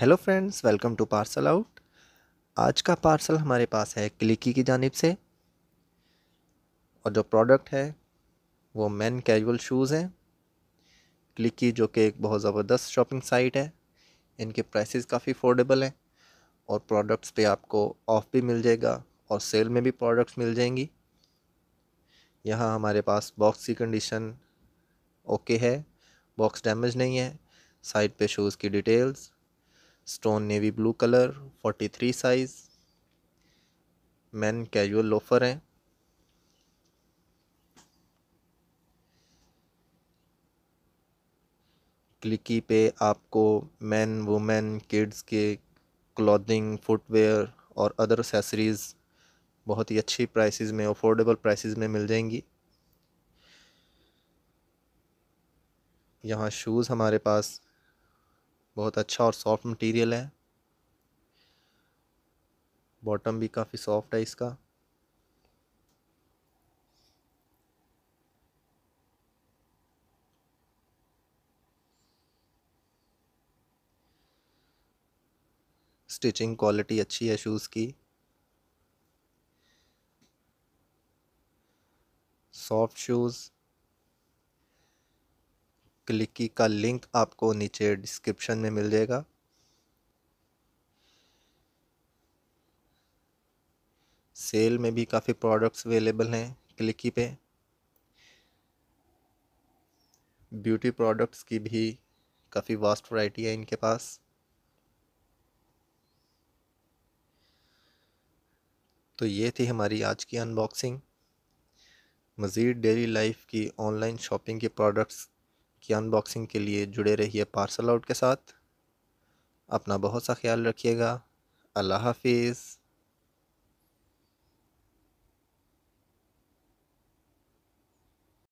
hello friends welcome to parcel out आज का parcel हमारे पास है क्लिकी की जानिब से और जो प्रोडक्ट है वो मेन कैजुअल शूज़ हैं क्लिकी जो कि एक बहुत ज़बरदस्त शॉपिंग साइट है इनके प्राइसेस काफ़ी अफोर्डेबल हैं और प्रोडक्ट्स पे आपको ऑफ़ भी मिल जाएगा और सेल में भी प्रोडक्ट्स मिल जाएंगी यहाँ हमारे पास बॉक्स की कंडीशन ओके है बॉक्स डैमेज नहीं है साइट पे शूज़ की details stone navy blue colour three size man casual loafer हैं क्लिकी पे आपको मैन वुमेन किड्स के क्लॉथिंग फुटवेयर और अदर असेसरीज़ बहुत ही अच्छी प्राइसेस में अफोर्डेबल प्राइसेस में मिल जाएंगी यहाँ शूज़ हमारे पास बहुत अच्छा और सॉफ्ट मटेरियल है बॉटम भी काफ़ी सॉफ्ट है इसका स्टिचिंग क्वालिटी अच्छी है शूज़ की सॉफ्ट शूज़ क्लिकी का लिंक आपको नीचे डिस्क्रिप्शन में मिल जाएगा सेल में भी काफ़ी प्रोडक्ट्स अवेलेबल हैं क्लिकी पे ब्यूटी प्रोडक्ट्स की भी काफ़ी वास्ट वैरायटी है इनके पास तो ये थी हमारी आज की अनबॉक्सिंग मज़ीद डेली लाइफ की ऑनलाइन शॉपिंग के प्रोडक्ट्स की अनबॉक्सिंग के लिए जुड़े रहिए पार्सल आउट के साथ अपना बहुत सा ख्याल रखिएगा अल्लाह हाफिज़